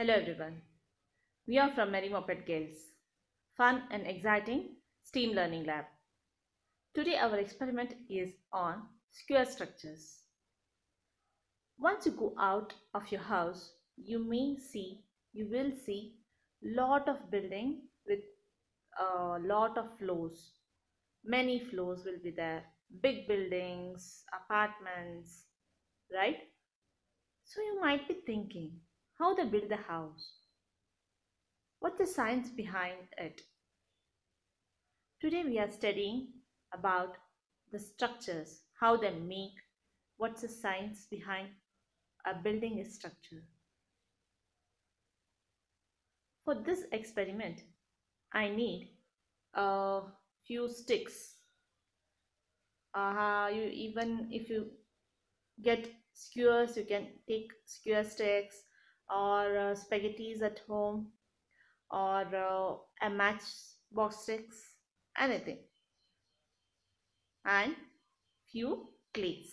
Hello everyone. We are from Merry Moped Girls. Fun and exciting STEAM Learning Lab. Today our experiment is on square structures. Once you go out of your house, you may see, you will see lot of building with a uh, lot of floors. Many floors will be there. Big buildings, apartments, right? So you might be thinking, how they build the house, what's the science behind it. Today we are studying about the structures, how they make, what's the science behind a building structure. For this experiment, I need a few sticks. Uh, you even if you get skewers, you can take skewer sticks or uh, spaghettis at home or uh, a matchbox sticks anything and few clays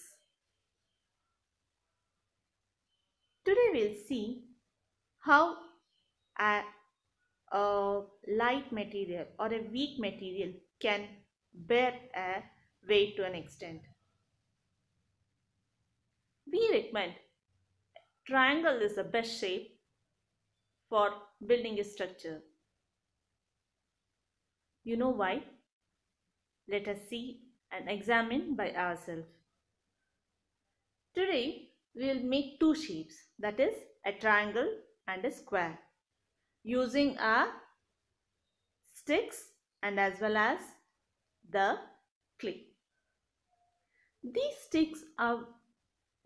today we'll see how a, a light material or a weak material can bear a weight to an extent we recommend Triangle is the best shape for building a structure. You know why? Let us see and examine by ourselves. Today, we will make two shapes that is a triangle and a square using our sticks and as well as the clay. These sticks are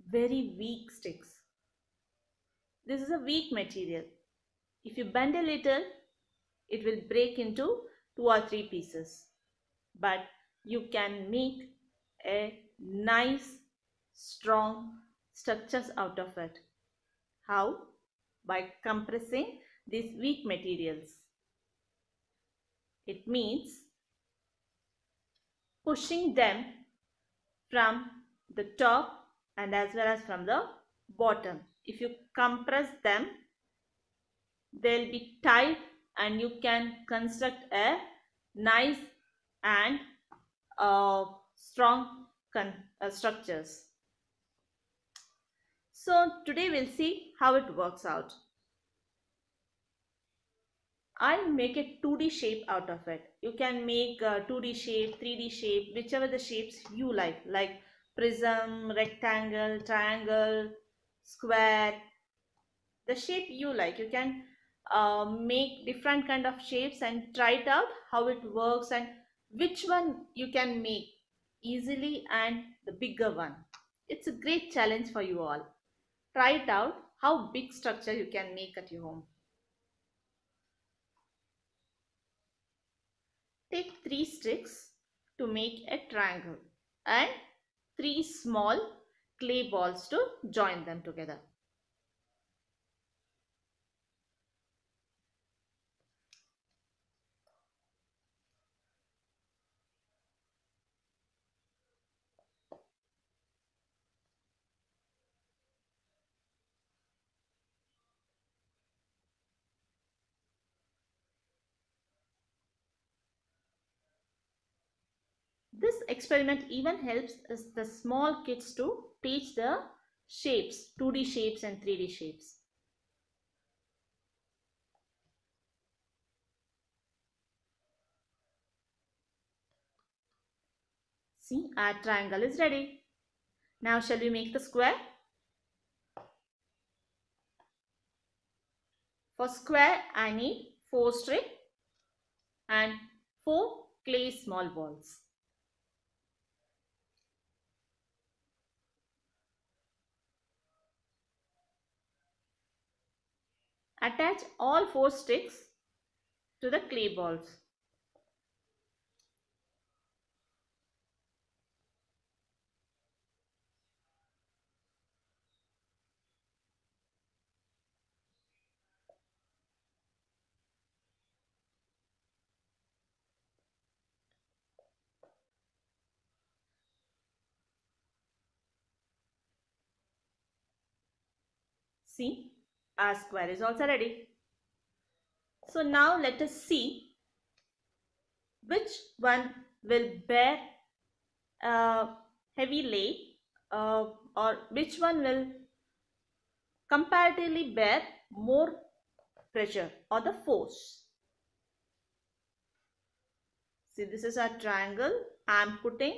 very weak sticks this is a weak material. If you bend a little, it will break into two or three pieces. But you can make a nice strong structures out of it. How? By compressing these weak materials. It means pushing them from the top and as well as from the bottom if you compress them they'll be tight and you can construct a nice and uh, strong uh, structures. So today we'll see how it works out. I'll make a 2D shape out of it. You can make a 2D shape, 3D shape, whichever the shapes you like, like prism, rectangle, triangle, square the shape you like you can uh, make different kind of shapes and try it out how it works and which one you can make easily and the bigger one it's a great challenge for you all try it out how big structure you can make at your home take three sticks to make a triangle and three small clay balls to join them together. This experiment even helps the small kids to teach the shapes, 2D shapes and 3D shapes. See, our triangle is ready. Now, shall we make the square? For square, I need 4 string and 4 clay small balls. Attach all four sticks to the clay balls. See, R square is also ready. So now let us see which one will bear heavy lay uh, or which one will comparatively bear more pressure or the force. See this is our triangle. I am putting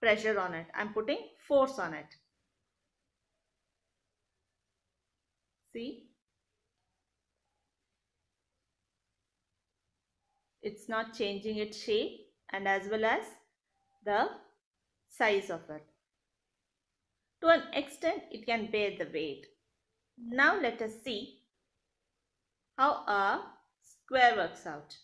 pressure on it. I am putting force on it. See it's not changing its shape and as well as the size of it. To an extent, it can bear the weight. Now let us see how a square works out.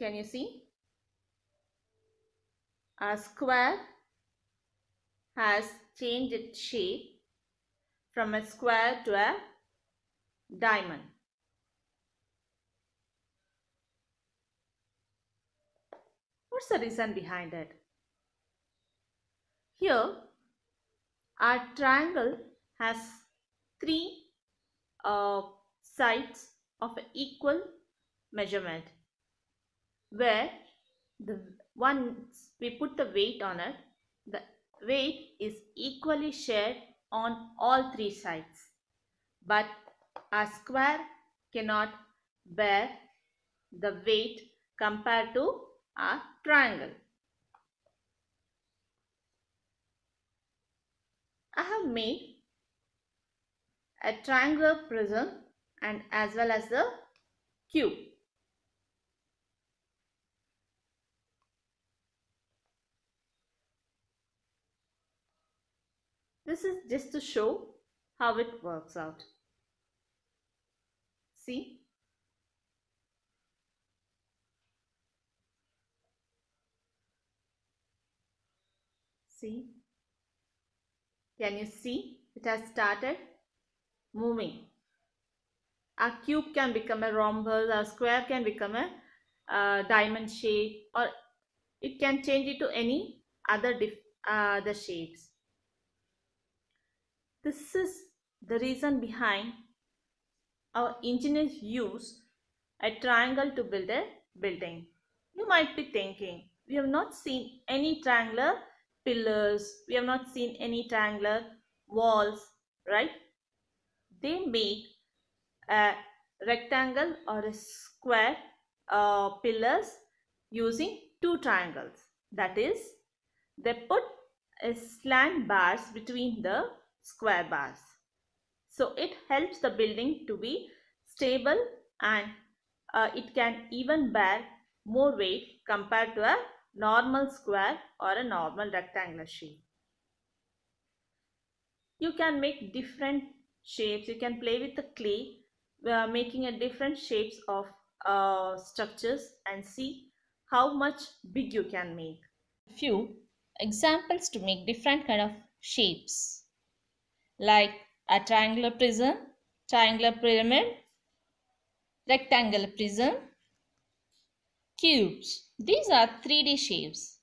Can you see? A square has changed its shape from a square to a diamond. What's the reason behind it? Here, our triangle has three uh, sides of equal measurement where the once we put the weight on it, the weight is equally shared on all three sides. But a square cannot bear the weight compared to a triangle. I have made a triangular prism and as well as the cube. This is just to show how it works out. See? See? Can you see? It has started moving. A cube can become a rhombus, a square can become a uh, diamond shape or it can change it to any other uh, the shapes. This is the reason behind our engineers use a triangle to build a building. You might be thinking, we have not seen any triangular pillars, we have not seen any triangular walls, right? They make a rectangle or a square uh, pillars using two triangles. That is, they put a slant bars between the square bars. So it helps the building to be stable and uh, it can even bear more weight compared to a normal square or a normal rectangular shape. You can make different shapes. You can play with the clay, are uh, making a different shapes of uh, structures and see how much big you can make. Few examples to make different kind of shapes like a triangular prism, triangular pyramid, rectangular prism, cubes. These are 3D shapes.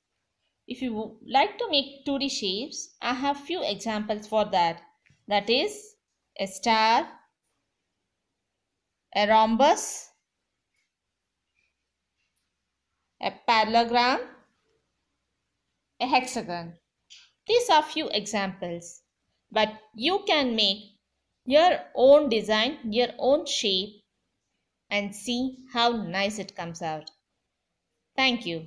If you like to make 2D shapes, I have few examples for that. That is a star, a rhombus, a parallelogram, a hexagon. These are few examples but you can make your own design your own shape and see how nice it comes out thank you